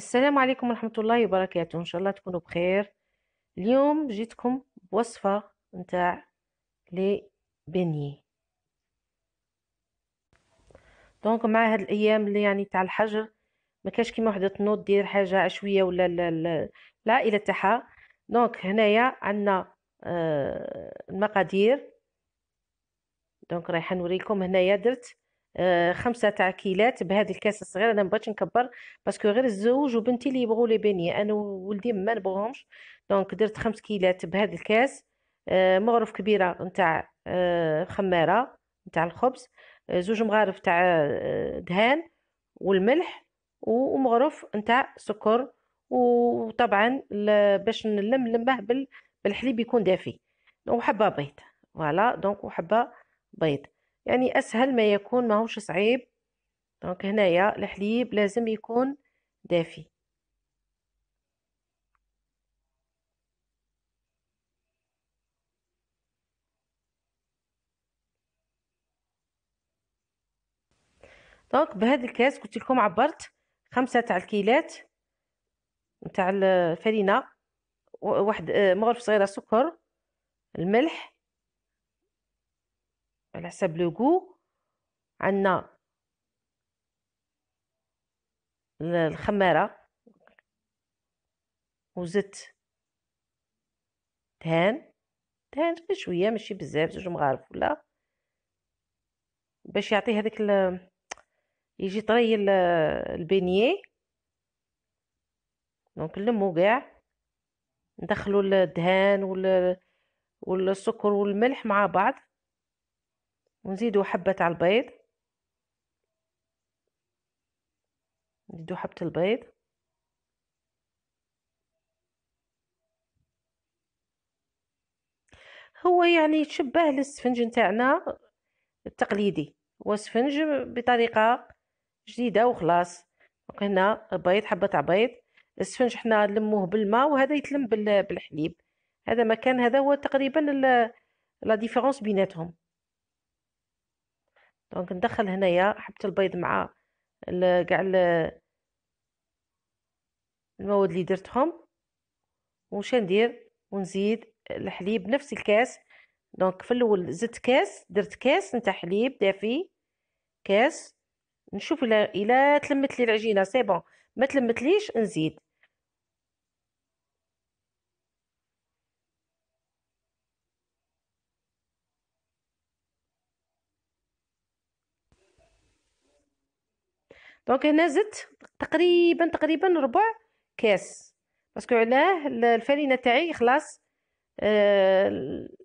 السلام عليكم ورحمة الله وبركاته إن شاء الله تكونوا بخير اليوم جيتكم بوصفة نتاع لي بني دونك مع هاد الأيام اللي يعني تاع الحجر ما كاش كيما وحدة تنوض دير حاجة عشوية ولا العائلة تاعها دونك هنايا عندنا آه، المقادير دونك رايحة نوريكم هنايا درت آه، خمسه تاع كيلات بهذه الكاس الصغيره انا مبغيتش نكبر باسكو غير الزوج وبنتي اللي يبغوا لي بانيه انا وولدي ما نبغوهمش دونك درت خمس كيلات بهذا الكاس آه، مغرف كبيره نتاع آه، خماره نتاع الخبز زوج مغارف تاع دهان والملح ومغرف نتاع سكر وطبعا باش نلملمه بالحليب يكون دافي وحبه بيض فوالا دونك وحبه بيض يعني أسهل ما يكون ماهوش صعيب دونك هنايا الحليب لازم يكون دافي دونك بهذا الكاس قلت لكم عبرت خمسة تاع الكيلات تاع الفرينه واحد مغرف صغيره سكر الملح على حساب لو غو عندنا الخماره وزت دهان دهان غير شويه ماشي بزاف زوج مغارف ولا باش يعطي هذاك يجي طري البنيه دونك نلمو كاع ندخلو الدهان وال والسكر والملح مع بعض ونزيدو حبة تاع البيض نزيدو حبة البيض هو يعني يتشبه للسفنج نتاعنا التقليدي هو سفنج بطريقة جديدة وخلاص دونك هنا بيض حبة تاع بيض السفنج حنا نلموه بالماء وهذا يتلم بالحليب هذا مكان هذا هو تقريبا لا ديفيرونس بيناتهم دونك ندخل هنايا حبة البيض مع كاع المواد اللي درتهم واش ندير ونزيد الحليب نفس الكاس دونك في الاول زدت كاس درت كاس نتاع حليب دافي كاس نشوف الى الى تلمت لي العجينه سي بون ما تلمتليش نزيد دونك هنا زدت تقريبا تقريبا ربع كاس باسكو علاه الفرينه تاعي خلاص آه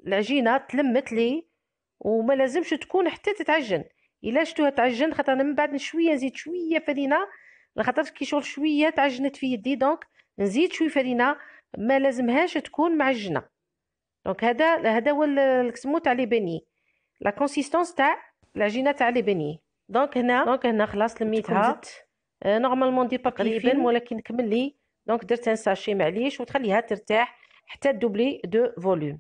العجينه تلمت لي وما لازمش تكون حتى تتعجن الا شتوها تعجن خاطر انا من بعد شويه نزيد شويه فرينه خاطر كي شغل شويه تعجنت في يدي دونك نزيد شويه فرينه ما لازمهاش تكون معجنه دونك هذا هذا هو الكسمو تاع لي بني لا كونسيستونس تاع العجينه تاع لي بني دونك هنا دونك هنا خلاص لميتها نورمالمون آه، دي بابي فيلم ولكن كملي دونك درت ان ساشي معليش وتخليها ترتاح حتى دوبلي دو فوليوم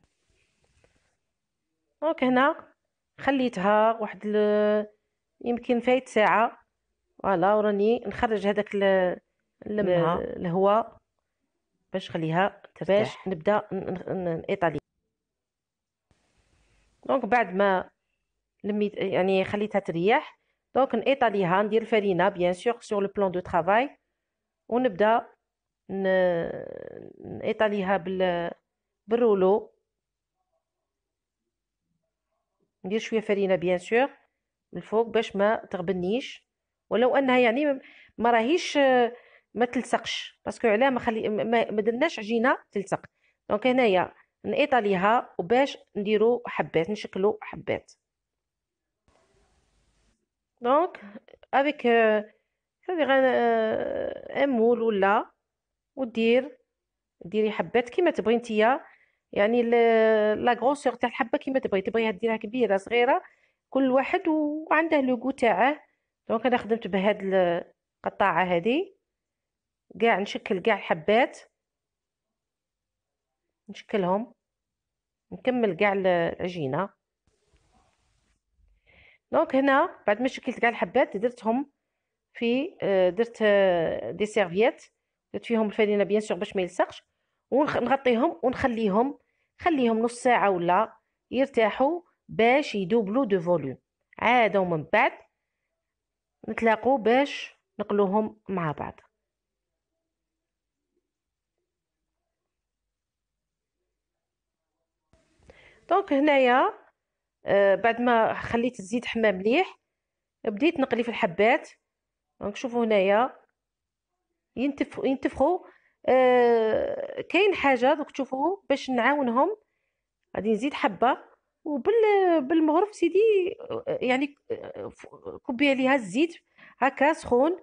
دونك هنا خليتها واحد ال... يمكن فايت ساعه فوالا وراني نخرج هذاك ال... الهواء باش نخليها باش نبدا نايطالي دونك بعد ما لميت يعني خليتها تريح دونك نيطاليها ندير الفرينه بيان سور سور لو بلون دو ترافاي ونبدا نقيط عليها بال بالرولو ندير شويه فرينه بيان سور الفوق باش ما تغبنيش ولو انها يعني ما راهيش ما تلصقش باسكو علاه ما خلي ما درناش عجينه تلصق دونك هنايا نايطاليها وباش نديرو حبات نشكلو حبات دونك افيك صافي غن ان مول ولا ودير ديري حبات كيما تبغي نتيا يعني لا غروسور تاع الحبه كيما تبغي تبغيها ديرها كبيره صغيره كل واحد وعنده لو تاعه دونك انا خدمت بهاد القطاعه هذه كاع نشكل كاع الحبات نشكلهم نكمل كاع العجينه دونك هنا بعد ما شكلت كاع الحبات درتهم في آه، درت آه، دي سيرفيات درت فيهم الفرينه بيان سور باش ما يلصقش ونغطيهم ونخليهم خليهم نص ساعه ولا يرتاحوا باش يدوبلو دو فوليوم عاد ومن بعد نتلاقوا باش نقلوهم مع بعض دونك هنايا آه، بعد ما خليت الزيت حمى مليح بديت نقلي في الحبات دونك شوفوا هنايا ينتف ينتفخوا آه كاين حاجه دوك تشوفوا باش نعاونهم غادي نزيد حبه وبال بالمغرف سيدي يعني كبي عليها الزيت هكا سخون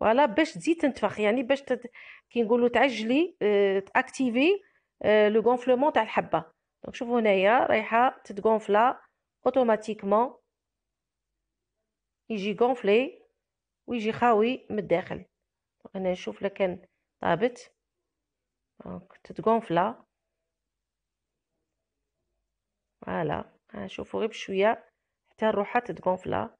فوالا باش تزيد تنتفخ يعني باش تت... كي نقولوا تعجلي آه تاكتيفي آه لو غونفلومون تاع الحبه دونك شوفوا هنايا رايحه تتغونفلا اوتوماتيكمون يجي غونفلي ويجي خاوي من الداخل انا نشوف لكان طابت دونك تتغونفلا فوالا نشوفو غير بشويه حتى الروحه تتغونفلا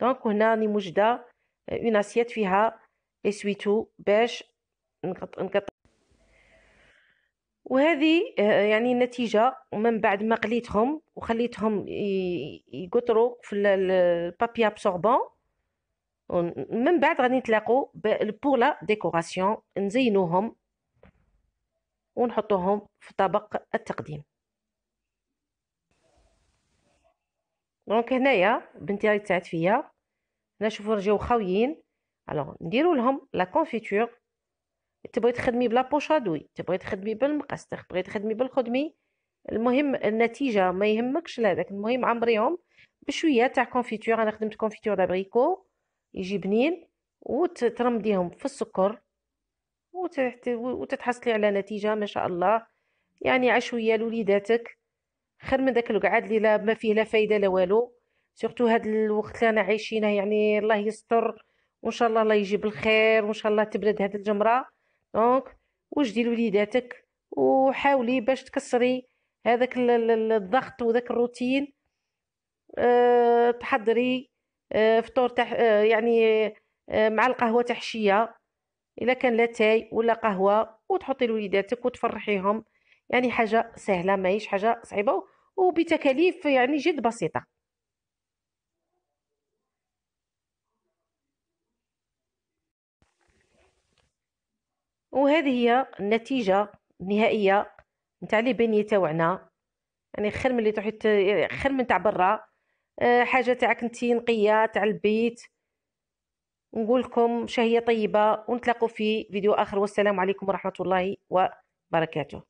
دونك هنا راني موجده اون اسيات فيها اسويتو باش نقطع وهذه آه، يعني نتيجة من بعد ما قليتهم وخليتهم يقطروا في البابي ابسوربون من بعد غادي نتلاقوا بور لا ديكوراسيون نزينوهم ونحطوهم في طبق التقديم دونك هنايا بنتي راهي تاعت فيا هنا شوفوا رجعوا خاويين الوغ نديروا لهم لا كونفيتور تبغي تخدمي بلا بوشادوي تبغي تخدمي بالمقص تبغي تخدمي بالخدمي المهم النتيجه ما يهمكش لهذاك المهم عمريهم بشويه تاع كونفيتور انا خدمت كونفيتور دابريكو يجي بنين وترمديهم في السكر وتتحصلي على نتيجه ما شاء الله يعني عشويه لوليداتك خير من داك القعاد اللي لا ما فيه لا فايده لا والو سورتو هاد الوقت اللي انا عايشينه يعني الله يستر وان شاء الله الله يجيب الخير وان شاء الله تبرد هاد الجمره دونك وجدي لوليداتك وحاولي باش تكسري هذاك الضغط وذاك الروتين أه تحضري أه فطور تح آه، يعني أه مع القهوه تحشيه الا كان لاتاي ولا قهوه وتحطي لوليداتك وتفرحيهم يعني حاجه سهله ماهيش حاجه صعيبه وبتكاليف يعني جد بسيطه وهذه هي النتيجه النهائيه نتاع لي بيني تاوعنا يعني خير من اللي تروحي خير من تاع برا أه حاجه تاعك نتي نقيه تاع البيت نقولكم شهيه طيبه ونتلاقوا في فيديو اخر والسلام عليكم ورحمه الله وبركاته